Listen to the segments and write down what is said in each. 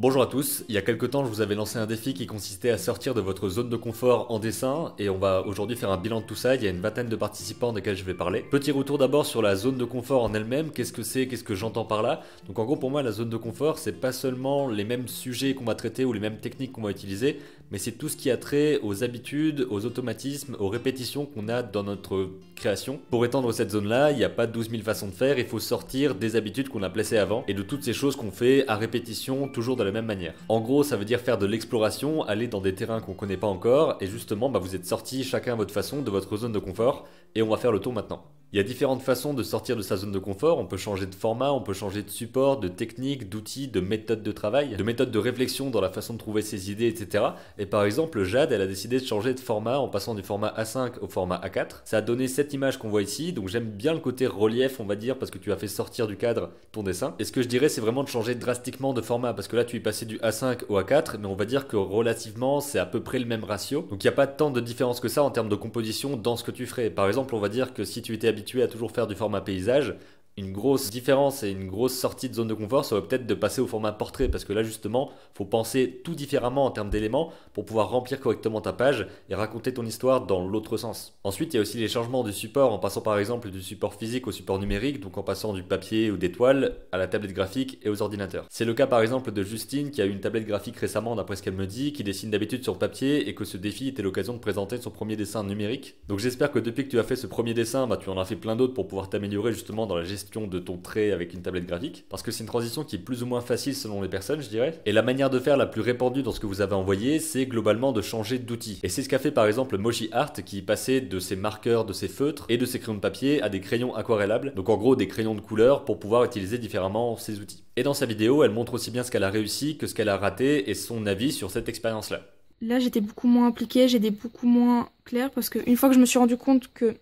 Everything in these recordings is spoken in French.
Bonjour à tous, il y a quelques temps je vous avais lancé un défi qui consistait à sortir de votre zone de confort en dessin et on va aujourd'hui faire un bilan de tout ça, il y a une vingtaine de participants desquels je vais parler. Petit retour d'abord sur la zone de confort en elle-même, qu'est-ce que c'est, qu'est-ce que j'entends par là Donc en gros pour moi la zone de confort c'est pas seulement les mêmes sujets qu'on va traiter ou les mêmes techniques qu'on va utiliser, mais c'est tout ce qui a trait aux habitudes, aux automatismes, aux répétitions qu'on a dans notre création. Pour étendre cette zone là, il n'y a pas 12 000 façons de faire, il faut sortir des habitudes qu'on a placées avant et de toutes ces choses qu'on fait à répétition, toujours dans la même manière. En gros, ça veut dire faire de l'exploration, aller dans des terrains qu'on connaît pas encore, et justement, bah, vous êtes sortis chacun à votre façon de votre zone de confort, et on va faire le tour maintenant. Il y a différentes façons de sortir de sa zone de confort. On peut changer de format, on peut changer de support, de technique, d'outils, de méthode de travail, de méthode de réflexion dans la façon de trouver ses idées, etc. Et par exemple, Jade, elle a décidé de changer de format en passant du format A5 au format A4. Ça a donné cette image qu'on voit ici. Donc j'aime bien le côté relief, on va dire, parce que tu as fait sortir du cadre ton dessin. Et ce que je dirais, c'est vraiment de changer drastiquement de format parce que là, tu es passé du A5 au A4, mais on va dire que relativement, c'est à peu près le même ratio. Donc il n'y a pas tant de différence que ça en termes de composition dans ce que tu ferais. Par exemple, on va dire que si tu étais habitué à toujours faire du format paysage, une grosse différence et une grosse sortie de zone de confort serait peut-être de passer au format portrait parce que là justement, faut penser tout différemment en termes d'éléments pour pouvoir remplir correctement ta page et raconter ton histoire dans l'autre sens. Ensuite, il y a aussi les changements du support en passant par exemple du support physique au support numérique, donc en passant du papier ou des toiles à la tablette graphique et aux ordinateurs. C'est le cas par exemple de Justine qui a eu une tablette graphique récemment d'après ce qu'elle me dit, qui dessine d'habitude sur papier et que ce défi était l'occasion de présenter son premier dessin numérique. Donc j'espère que depuis que tu as fait ce premier dessin, bah, tu en as fait plein d'autres pour pouvoir t'améliorer justement dans la gestion de ton trait avec une tablette graphique, parce que c'est une transition qui est plus ou moins facile selon les personnes, je dirais. Et la manière de faire la plus répandue dans ce que vous avez envoyé, c'est globalement de changer d'outils Et c'est ce qu'a fait par exemple Moji Art, qui passait de ses marqueurs, de ses feutres et de ses crayons de papier à des crayons aquarellables, donc en gros des crayons de couleur pour pouvoir utiliser différemment ces outils. Et dans sa vidéo, elle montre aussi bien ce qu'elle a réussi que ce qu'elle a raté et son avis sur cette expérience-là. Là, j'étais beaucoup moins impliquée, j'étais beaucoup moins clair parce qu'une fois que je me suis rendu compte que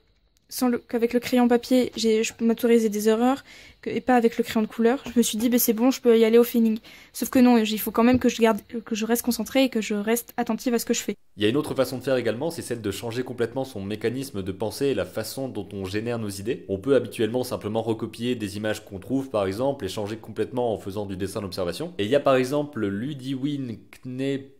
sans qu'avec le crayon papier, j'ai, je m'autorisais des erreurs et pas avec le crayon de couleur. Je me suis dit, ben, c'est bon, je peux y aller au feeling. Sauf que non, il faut quand même que je, garde, que je reste concentrée et que je reste attentive à ce que je fais. Il y a une autre façon de faire également, c'est celle de changer complètement son mécanisme de pensée et la façon dont on génère nos idées. On peut habituellement simplement recopier des images qu'on trouve, par exemple, et changer complètement en faisant du dessin d'observation. Et il y a par exemple Ludwig Knepp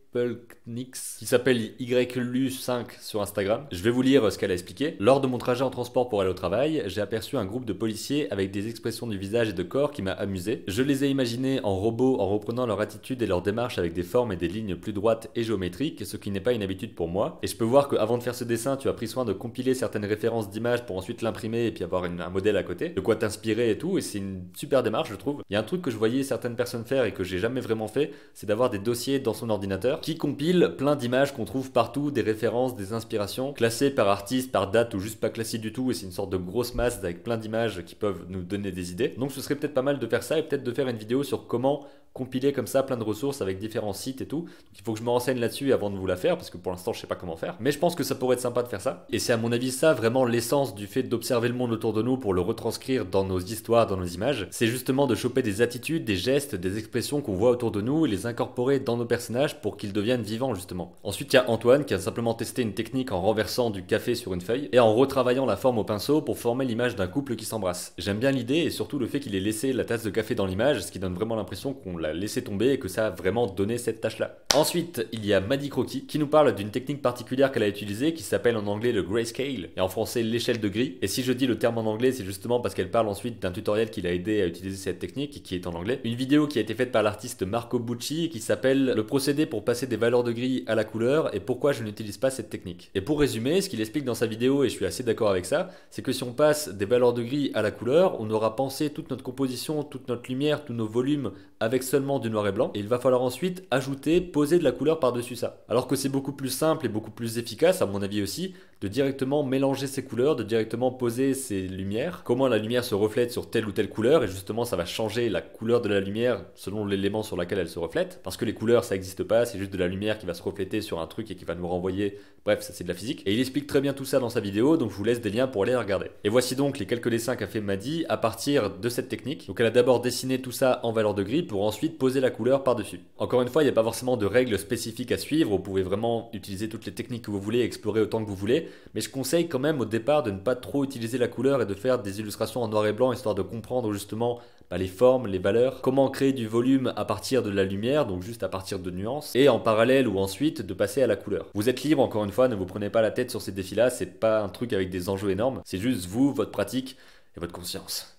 qui s'appelle YLU5 sur Instagram. Je vais vous lire ce qu'elle a expliqué. Lors de mon trajet en transport pour aller au travail, j'ai aperçu un groupe de policiers avec des expressions du visage et de corps qui m'a amusé. Je les ai imaginés en robots en reprenant leur attitude et leur démarche avec des formes et des lignes plus droites et géométriques, ce qui n'est pas une habitude pour moi. Et je peux voir qu'avant de faire ce dessin, tu as pris soin de compiler certaines références d'images pour ensuite l'imprimer et puis avoir un modèle à côté. De quoi t'inspirer et tout, et c'est une super démarche, je trouve. Il y a un truc que je voyais certaines personnes faire et que j'ai jamais vraiment fait, c'est d'avoir des dossiers dans son ordinateur qui compile plein d'images qu'on trouve partout, des références, des inspirations, classées par artiste, par date ou juste pas classées du tout, et c'est une sorte de grosse masse avec plein d'images qui peuvent nous donner des idées. Donc ce serait peut-être pas mal de faire ça et peut-être de faire une vidéo sur comment compiler comme ça plein de ressources avec différents sites et tout. il faut que je me renseigne là-dessus avant de vous la faire parce que pour l'instant je sais pas comment faire. Mais je pense que ça pourrait être sympa de faire ça. Et c'est à mon avis ça vraiment l'essence du fait d'observer le monde autour de nous pour le retranscrire dans nos histoires, dans nos images. C'est justement de choper des attitudes, des gestes, des expressions qu'on voit autour de nous et les incorporer dans nos personnages pour qu'ils deviennent vivants justement. Ensuite il y a Antoine qui a simplement testé une technique en renversant du café sur une feuille et en retravaillant la forme au pinceau pour former l'image d'un couple qui s'embrasse. J'aime bien l'idée et surtout le fait qu'il ait laissé la tasse de café dans l'image, ce qui donne vraiment l'impression qu'on l'a laissé tomber et que ça a vraiment donné cette tâche-là. Ensuite, il y a Maddy Crocky qui nous parle d'une technique particulière qu'elle a utilisée qui s'appelle en anglais le grayscale et en français l'échelle de gris. Et si je dis le terme en anglais, c'est justement parce qu'elle parle ensuite d'un tutoriel qui l'a aidé à utiliser cette technique qui est en anglais. Une vidéo qui a été faite par l'artiste Marco Bucci qui s'appelle Le procédé pour passer des valeurs de gris à la couleur et pourquoi je n'utilise pas cette technique. Et pour résumer, ce qu'il explique dans sa vidéo, et je suis assez d'accord avec ça, c'est que si on passe des valeurs de gris à la couleur, on aura pensé toute notre composition, toute notre lumière, tous nos volumes avec ce seulement du noir et blanc. Et il va falloir ensuite ajouter, poser de la couleur par-dessus ça. Alors que c'est beaucoup plus simple et beaucoup plus efficace, à mon avis aussi, de directement mélanger ses couleurs, de directement poser ses lumières, comment la lumière se reflète sur telle ou telle couleur, et justement ça va changer la couleur de la lumière selon l'élément sur lequel elle se reflète, parce que les couleurs ça n'existe pas, c'est juste de la lumière qui va se refléter sur un truc et qui va nous renvoyer, bref ça c'est de la physique. Et il explique très bien tout ça dans sa vidéo, donc je vous laisse des liens pour aller la regarder. Et voici donc les quelques dessins qu'a fait Maddy à partir de cette technique. Donc elle a d'abord dessiné tout ça en valeur de gris pour ensuite poser la couleur par-dessus. Encore une fois, il n'y a pas forcément de règles spécifiques à suivre, vous pouvez vraiment utiliser toutes les techniques que vous voulez, explorer autant que vous voulez, mais je conseille quand même au départ de ne pas trop utiliser la couleur et de faire des illustrations en noir et blanc histoire de comprendre justement bah, les formes, les valeurs, comment créer du volume à partir de la lumière, donc juste à partir de nuances, et en parallèle ou ensuite de passer à la couleur. Vous êtes libre encore une fois, ne vous prenez pas la tête sur ces défis-là, c'est pas un truc avec des enjeux énormes, c'est juste vous, votre pratique et votre conscience.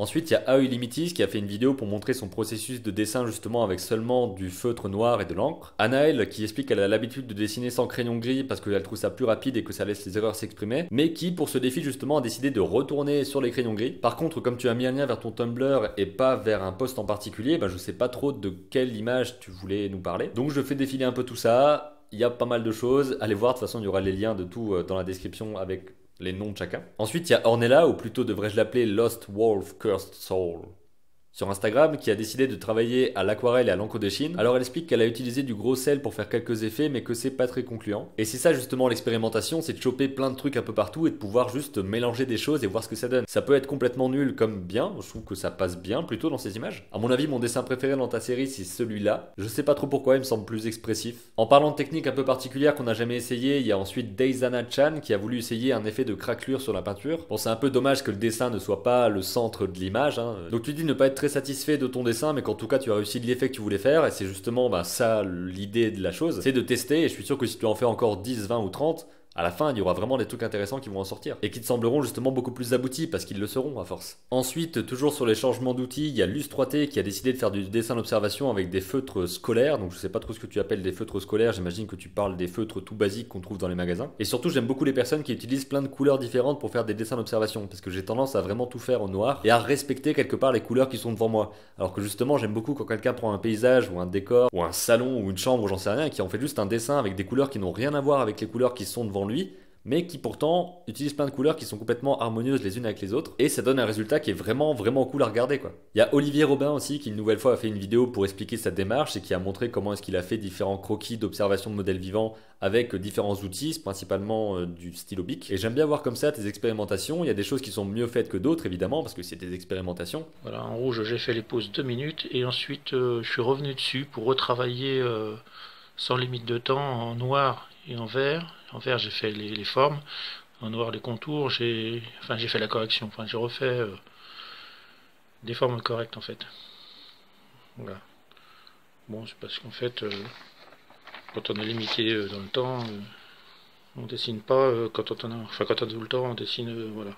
Ensuite, il y a Aoi Limitis qui a fait une vidéo pour montrer son processus de dessin justement avec seulement du feutre noir et de l'encre. Anaël qui explique qu'elle a l'habitude de dessiner sans crayon gris parce qu'elle trouve ça plus rapide et que ça laisse les erreurs s'exprimer, mais qui pour ce défi justement a décidé de retourner sur les crayons gris. Par contre, comme tu as mis un lien vers ton Tumblr et pas vers un post en particulier, je bah, je sais pas trop de quelle image tu voulais nous parler. Donc je fais défiler un peu tout ça. Il y a pas mal de choses. Allez voir, de toute façon, il y aura les liens de tout euh, dans la description avec les noms de chacun. Ensuite, il y a Ornella, ou plutôt devrais-je l'appeler Lost Wolf Cursed Soul sur Instagram qui a décidé de travailler à l'aquarelle et à l'encodéchine. Alors elle explique qu'elle a utilisé du gros sel pour faire quelques effets mais que c'est pas très concluant. Et c'est ça justement l'expérimentation, c'est de choper plein de trucs un peu partout et de pouvoir juste mélanger des choses et voir ce que ça donne. Ça peut être complètement nul comme bien, je trouve que ça passe bien plutôt dans ces images. À mon avis, mon dessin préféré dans ta série c'est celui-là. Je sais pas trop pourquoi, il me semble plus expressif. En parlant de techniques un peu particulières qu'on n'a jamais essayé, il y a ensuite Daisana Chan qui a voulu essayer un effet de craquelure sur la peinture. Bon, c'est un peu dommage que le dessin ne soit pas le centre de l'image. Hein. Donc tu dis ne pas être très satisfait de ton dessin, mais qu'en tout cas tu as réussi l'effet que tu voulais faire, et c'est justement bah, ça l'idée de la chose, c'est de tester, et je suis sûr que si tu en fais encore 10, 20 ou 30, à la fin, il y aura vraiment des trucs intéressants qui vont en sortir et qui te sembleront justement beaucoup plus aboutis parce qu'ils le seront à force. Ensuite, toujours sur les changements d'outils, il y a l'US3T qui a décidé de faire du dessin d'observation avec des feutres scolaires. Donc, je sais pas trop ce que tu appelles des feutres scolaires. J'imagine que tu parles des feutres tout basiques qu'on trouve dans les magasins. Et surtout, j'aime beaucoup les personnes qui utilisent plein de couleurs différentes pour faire des dessins d'observation parce que j'ai tendance à vraiment tout faire au noir et à respecter quelque part les couleurs qui sont devant moi. Alors que justement, j'aime beaucoup quand quelqu'un prend un paysage ou un décor ou un salon ou une chambre, j'en sais rien, qui en fait juste un dessin avec des couleurs qui n'ont rien à voir avec les couleurs qui sont devant lui, mais qui pourtant utilisent plein de couleurs qui sont complètement harmonieuses les unes avec les autres, et ça donne un résultat qui est vraiment vraiment cool à regarder quoi. Il y a Olivier Robin aussi qui une nouvelle fois a fait une vidéo pour expliquer sa démarche et qui a montré comment est-ce qu'il a fait différents croquis d'observation de modèles vivants avec euh, différents outils, principalement euh, du stylo bic. Et j'aime bien voir comme ça tes expérimentations, il y a des choses qui sont mieux faites que d'autres évidemment, parce que c'est des expérimentations. Voilà, en rouge j'ai fait les pauses deux minutes, et ensuite euh, je suis revenu dessus pour retravailler sans limite de temps en noir et en vert. En vert, j'ai fait les, formes. En noir, les contours. J'ai, enfin, j'ai fait la correction. Enfin, j'ai refait euh, des formes correctes en fait. Voilà. Bon, c'est parce qu'en fait, euh, quand on est limité euh, dans le temps, on dessine pas. quand on a, enfin, quand on a tout le temps, on dessine. voilà.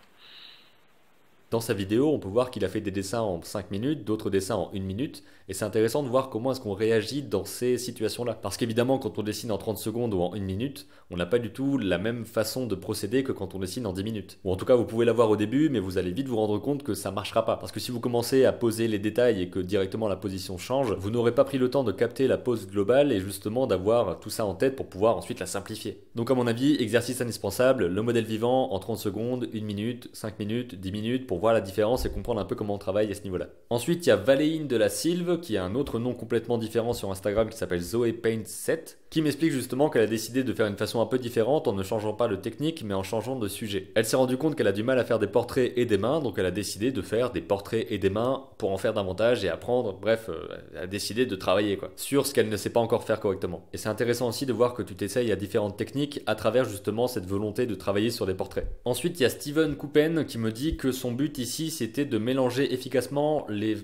Dans sa vidéo, on peut voir qu'il a fait des dessins en 5 minutes, d'autres dessins en 1 minute, et c'est intéressant de voir comment est-ce qu'on réagit dans ces situations-là. Parce qu'évidemment, quand on dessine en 30 secondes ou en 1 minute, on n'a pas du tout la même façon de procéder que quand on dessine en 10 minutes. Ou en tout cas, vous pouvez l'avoir au début, mais vous allez vite vous rendre compte que ça marchera pas. Parce que si vous commencez à poser les détails et que directement la position change, vous n'aurez pas pris le temps de capter la pose globale et justement d'avoir tout ça en tête pour pouvoir ensuite la simplifier. Donc à mon avis, exercice indispensable, le modèle vivant en 30 secondes, 1 minute, 5 minutes, 10 minutes pour la différence et comprendre un peu comment on travaille à ce niveau-là. Ensuite, il y a Valéine de la Sylve qui a un autre nom complètement différent sur Instagram qui s'appelle Zoe Paint 7 qui m'explique justement qu'elle a décidé de faire une façon un peu différente en ne changeant pas de technique mais en changeant de sujet. Elle s'est rendue compte qu'elle a du mal à faire des portraits et des mains, donc elle a décidé de faire des portraits et des mains pour en faire davantage et apprendre, bref, euh, elle a décidé de travailler quoi, sur ce qu'elle ne sait pas encore faire correctement. Et c'est intéressant aussi de voir que tu t'essayes à différentes techniques à travers justement cette volonté de travailler sur des portraits. Ensuite, il y a Steven Coupen qui me dit que son but ici c'était de mélanger efficacement les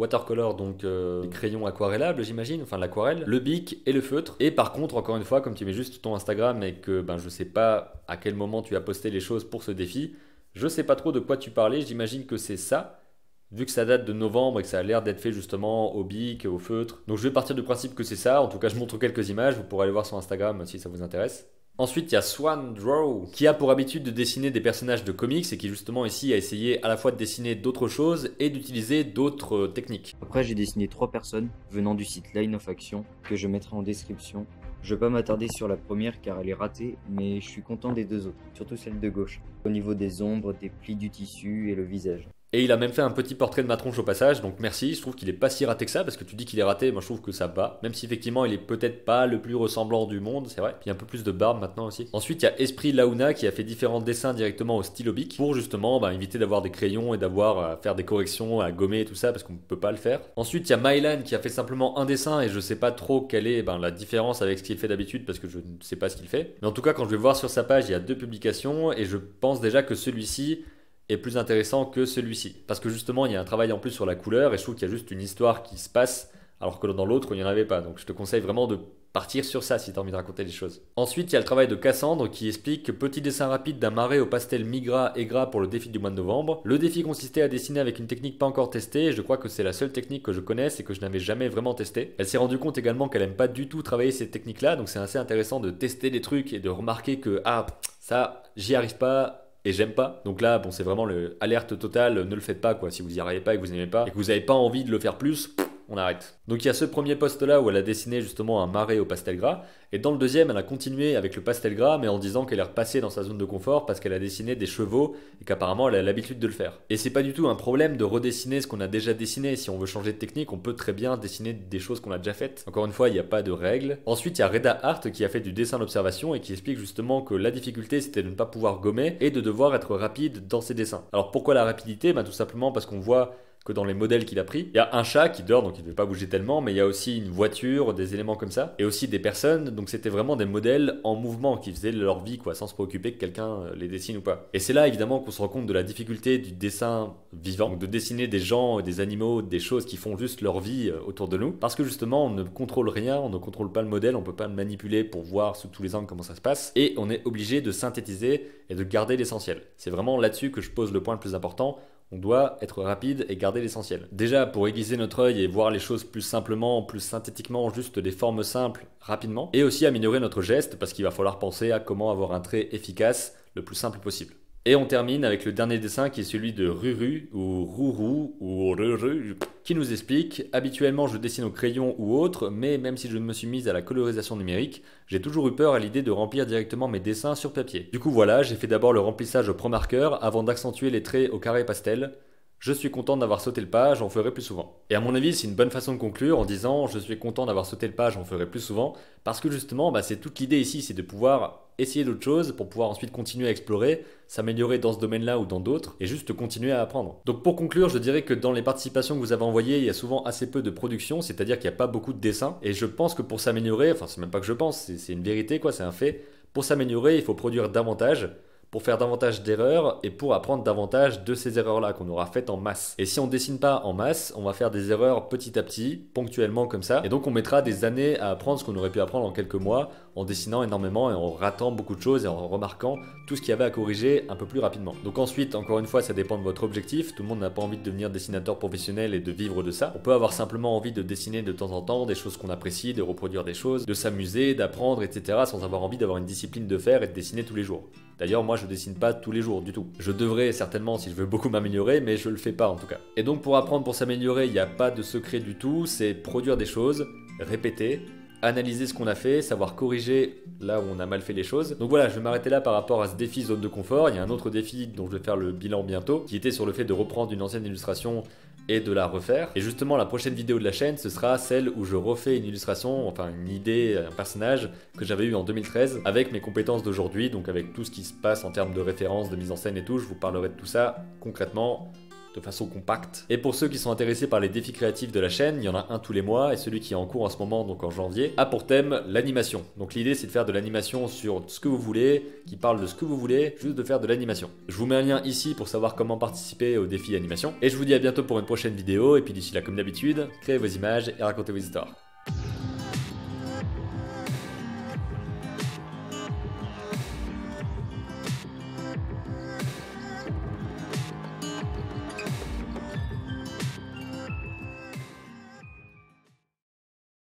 watercolor, donc euh, des crayons aquarellables, j'imagine, enfin l'aquarelle, le bic et le feutre. Et par contre, encore une fois, comme tu mets juste ton Instagram et que ben, je sais pas à quel moment tu as posté les choses pour ce défi, je sais pas trop de quoi tu parlais, j'imagine que c'est ça. Vu que ça date de novembre et que ça a l'air d'être fait justement au bic, et au feutre. Donc je vais partir du principe que c'est ça. En tout cas, je montre quelques images. Vous pourrez aller voir sur Instagram si ça vous intéresse. Ensuite, il y a Swan Draw, qui a pour habitude de dessiner des personnages de comics et qui justement ici a essayé à la fois de dessiner d'autres choses et d'utiliser d'autres euh, techniques. Après, j'ai dessiné trois personnes venant du site Line of Action que je mettrai en description. Je vais pas m'attarder sur la première car elle est ratée, mais je suis content des deux autres, surtout celle de gauche, au niveau des ombres, des plis du tissu et le visage. Et il a même fait un petit portrait de ma tronche au passage, donc merci. Je trouve qu'il est pas si raté que ça, parce que tu dis qu'il est raté, moi je trouve que ça va. Même si effectivement il est peut-être pas le plus ressemblant du monde, c'est vrai. Puis il y a un peu plus de barbe maintenant aussi. Ensuite, il y a Esprit Launa qui a fait différents dessins directement au stylo bic pour justement bah, éviter d'avoir des crayons et d'avoir à euh, faire des corrections, à gommer et tout ça, parce qu'on ne peut pas le faire. Ensuite, il y a Mylan qui a fait simplement un dessin et je sais pas trop quelle est ben, la différence avec ce qu'il fait d'habitude parce que je ne sais pas ce qu'il fait. Mais en tout cas, quand je vais voir sur sa page, il y a deux publications et je pense déjà que celui-ci est plus intéressant que celui-ci. Parce que justement, il y a un travail en plus sur la couleur et je trouve qu'il y a juste une histoire qui se passe alors que dans l'autre, il n'y en avait pas. Donc je te conseille vraiment de partir sur ça si tu as envie de raconter des choses. Ensuite, il y a le travail de Cassandre qui explique petit dessin rapide d'un marais au pastel migra et gras pour le défi du mois de novembre. Le défi consistait à dessiner avec une technique pas encore testée et je crois que c'est la seule technique que je connaisse et que je n'avais jamais vraiment testée. Elle s'est rendue compte également qu'elle aime pas du tout travailler cette techniques-là, donc c'est assez intéressant de tester des trucs et de remarquer que ah ça j'y arrive pas, et j'aime pas. Donc là, bon, c'est vraiment l'alerte totale, ne le faites pas, quoi. Si vous n'y arrivez pas et que vous n'aimez pas, et que vous n'avez pas envie de le faire plus, on arrête. Donc il y a ce premier poste là où elle a dessiné justement un marais au pastel gras, et dans le deuxième, elle a continué avec le pastel gras, mais en disant qu'elle est repassée dans sa zone de confort parce qu'elle a dessiné des chevaux et qu'apparemment elle a l'habitude de le faire. Et c'est pas du tout un problème de redessiner ce qu'on a déjà dessiné. Si on veut changer de technique, on peut très bien dessiner des choses qu'on a déjà faites. Encore une fois, il n'y a pas de règles. Ensuite, il y a Reda Hart qui a fait du dessin d'observation et qui explique justement que la difficulté c'était de ne pas pouvoir gommer et de devoir être rapide dans ses dessins. Alors pourquoi la rapidité Bah tout simplement parce qu'on voit dans les modèles qu'il a pris, il y a un chat qui dort, donc il ne devait pas bouger tellement, mais il y a aussi une voiture, des éléments comme ça, et aussi des personnes. Donc c'était vraiment des modèles en mouvement qui faisaient leur vie, quoi, sans se préoccuper que quelqu'un euh, les dessine ou pas. Et c'est là évidemment qu'on se rend compte de la difficulté du dessin vivant, de dessiner des gens, des animaux, des choses qui font juste leur vie euh, autour de nous, parce que justement on ne contrôle rien, on ne contrôle pas le modèle, on peut pas le manipuler pour voir sous tous les angles comment ça se passe, et on est obligé de synthétiser et de garder l'essentiel. C'est vraiment là-dessus que je pose le point le plus important. On doit être rapide et garder l'essentiel. Déjà, pour aiguiser notre œil et voir les choses plus simplement, plus synthétiquement, juste des formes simples, rapidement. Et aussi améliorer notre geste, parce qu'il va falloir penser à comment avoir un trait efficace le plus simple possible. Et on termine avec le dernier dessin qui est celui de Ruru ou Ruru ou Ruru qui nous explique Habituellement je dessine au crayon ou autre, mais même si je me suis mise à la colorisation numérique, j'ai toujours eu peur à l'idée de remplir directement mes dessins sur papier. Du coup voilà, j'ai fait d'abord le remplissage au pro-marqueur avant d'accentuer les traits au carré pastel. Je suis content d'avoir sauté le pas, j'en ferai plus souvent. Et à mon avis, c'est une bonne façon de conclure en disant je suis content d'avoir sauté le pas, j'en ferai plus souvent, parce que justement, bah, c'est toute l'idée ici, c'est de pouvoir essayer d'autres choses pour pouvoir ensuite continuer à explorer, s'améliorer dans ce domaine-là ou dans d'autres, et juste continuer à apprendre. Donc pour conclure, je dirais que dans les participations que vous avez envoyées, il y a souvent assez peu de production, c'est-à-dire qu'il n'y a pas beaucoup de dessins, et je pense que pour s'améliorer, enfin c'est même pas que je pense, c'est une vérité quoi, c'est un fait, pour s'améliorer, il faut produire davantage, pour faire davantage d'erreurs et pour apprendre davantage de ces erreurs-là qu'on aura faites en masse. Et si on ne dessine pas en masse, on va faire des erreurs petit à petit, ponctuellement comme ça. Et donc on mettra des années à apprendre ce qu'on aurait pu apprendre en quelques mois en dessinant énormément et en ratant beaucoup de choses et en remarquant tout ce qu'il y avait à corriger un peu plus rapidement. Donc ensuite, encore une fois, ça dépend de votre objectif. Tout le monde n'a pas envie de devenir dessinateur professionnel et de vivre de ça. On peut avoir simplement envie de dessiner de temps en temps des choses qu'on apprécie, de reproduire des choses, de s'amuser, d'apprendre, etc. sans avoir envie d'avoir une discipline de faire et de dessiner tous les jours. D'ailleurs, moi, je dessine pas tous les jours du tout. Je devrais certainement si je veux beaucoup m'améliorer, mais je le fais pas en tout cas. Et donc, pour apprendre, pour s'améliorer, il n'y a pas de secret du tout. C'est produire des choses, répéter, analyser ce qu'on a fait, savoir corriger là où on a mal fait les choses. Donc voilà, je vais m'arrêter là par rapport à ce défi zone de confort. Il y a un autre défi dont je vais faire le bilan bientôt, qui était sur le fait de reprendre une ancienne illustration et de la refaire. Et justement, la prochaine vidéo de la chaîne, ce sera celle où je refais une illustration, enfin une idée, un personnage que j'avais eu en 2013 avec mes compétences d'aujourd'hui, donc avec tout ce qui se passe en termes de références, de mise en scène et tout. Je vous parlerai de tout ça concrètement de façon compacte. Et pour ceux qui sont intéressés par les défis créatifs de la chaîne, il y en a un tous les mois et celui qui est en cours en ce moment, donc en janvier, a pour thème l'animation. Donc l'idée c'est de faire de l'animation sur ce que vous voulez, qui parle de ce que vous voulez, juste de faire de l'animation. Je vous mets un lien ici pour savoir comment participer au défi animation. Et je vous dis à bientôt pour une prochaine vidéo et puis d'ici là comme d'habitude, créez vos images et racontez vos histoires.